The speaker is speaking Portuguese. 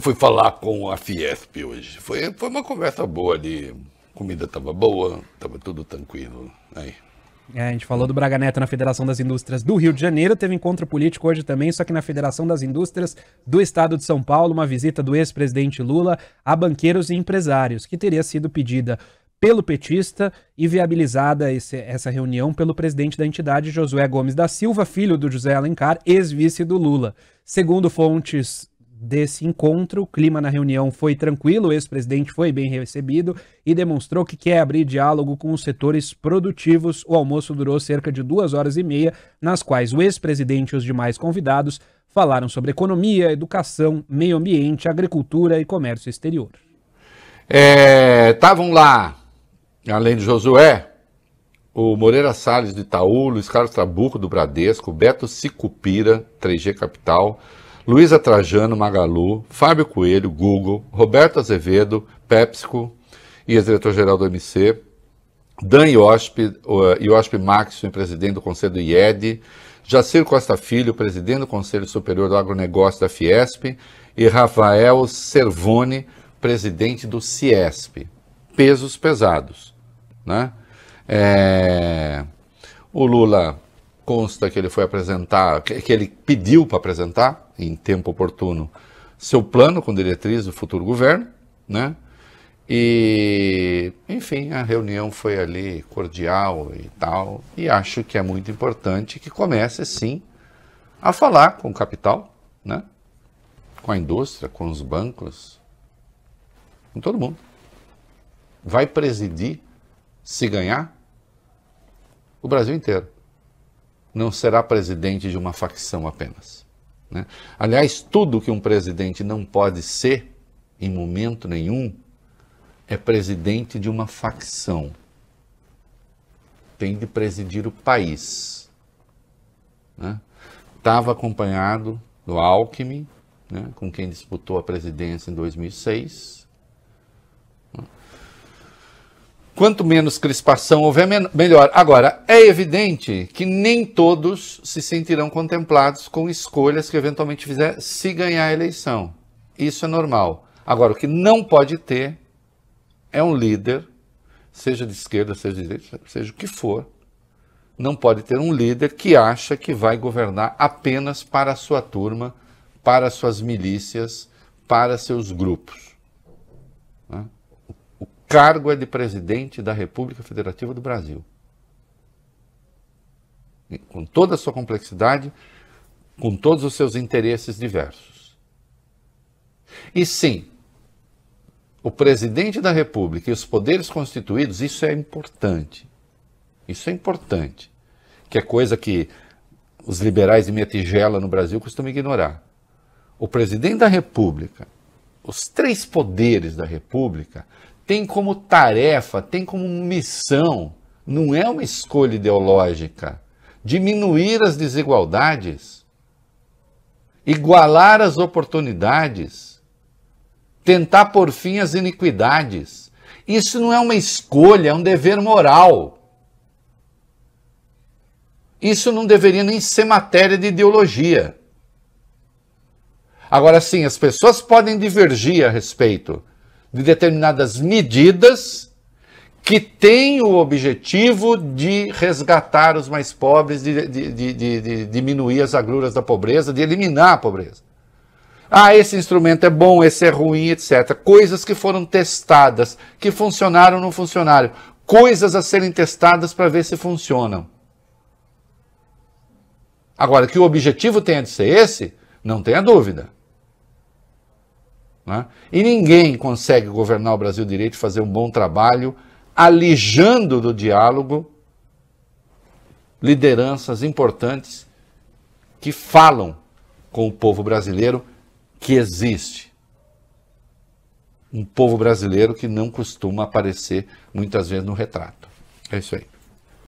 eu fui falar com a Fiesp hoje. Foi, foi uma conversa boa ali. comida estava boa, estava tudo tranquilo. Aí. É, a gente falou do Braga Neto na Federação das Indústrias do Rio de Janeiro, teve encontro político hoje também, só que na Federação das Indústrias do Estado de São Paulo, uma visita do ex-presidente Lula a banqueiros e empresários, que teria sido pedida pelo petista e viabilizada esse, essa reunião pelo presidente da entidade, Josué Gomes da Silva, filho do José Alencar, ex-vice do Lula. Segundo fontes desse encontro. O clima na reunião foi tranquilo, o ex-presidente foi bem recebido e demonstrou que quer abrir diálogo com os setores produtivos. O almoço durou cerca de duas horas e meia, nas quais o ex-presidente e os demais convidados falaram sobre economia, educação, meio ambiente, agricultura e comércio exterior. Estavam é, lá, além de Josué, o Moreira Salles do Itaú, Luiz Carlos Trabuco do Bradesco, Beto Sicupira, 3G Capital, Luísa Trajano, Magalu, Fábio Coelho, Google, Roberto Azevedo, PepsiCo e ex-diretor-geral do MC, Dan Iosp, eh, Iosp Maxim, presidente do Conselho do IED, Jacir Costa Filho, presidente do Conselho Superior do Agronegócio da Fiesp, e Rafael Servone, presidente do Ciesp. Pesos pesados, né? É... O Lula consta que ele foi apresentar, que ele pediu para apresentar, em tempo oportuno, seu plano com diretriz do futuro governo, né? E, enfim, a reunião foi ali cordial e tal, e acho que é muito importante que comece, sim, a falar com o capital, né? com a indústria, com os bancos, com todo mundo. Vai presidir, se ganhar, o Brasil inteiro não será presidente de uma facção apenas. Né? Aliás, tudo que um presidente não pode ser, em momento nenhum, é presidente de uma facção. Tem de presidir o país. Estava né? acompanhado do Alckmin, né, com quem disputou a presidência em 2006, Quanto menos crispação houver, melhor. Agora, é evidente que nem todos se sentirão contemplados com escolhas que eventualmente fizer se ganhar a eleição. Isso é normal. Agora, o que não pode ter é um líder, seja de esquerda, seja de direita, seja o que for, não pode ter um líder que acha que vai governar apenas para a sua turma, para suas milícias, para seus grupos cargo é de presidente da República Federativa do Brasil. E com toda a sua complexidade, com todos os seus interesses diversos. E sim, o presidente da República e os poderes constituídos, isso é importante. Isso é importante. Que é coisa que os liberais de minha tigela no Brasil costumam ignorar. O presidente da República, os três poderes da República tem como tarefa, tem como missão, não é uma escolha ideológica, diminuir as desigualdades, igualar as oportunidades, tentar por fim as iniquidades. Isso não é uma escolha, é um dever moral. Isso não deveria nem ser matéria de ideologia. Agora sim, as pessoas podem divergir a respeito, de determinadas medidas que têm o objetivo de resgatar os mais pobres, de, de, de, de diminuir as agruras da pobreza, de eliminar a pobreza. Ah, esse instrumento é bom, esse é ruim, etc. Coisas que foram testadas, que funcionaram ou não funcionaram. Coisas a serem testadas para ver se funcionam. Agora, que o objetivo tenha de ser esse, não tenha dúvida. Né? E ninguém consegue governar o Brasil direito, fazer um bom trabalho, alijando do diálogo lideranças importantes que falam com o povo brasileiro que existe. Um povo brasileiro que não costuma aparecer muitas vezes no retrato. É isso aí.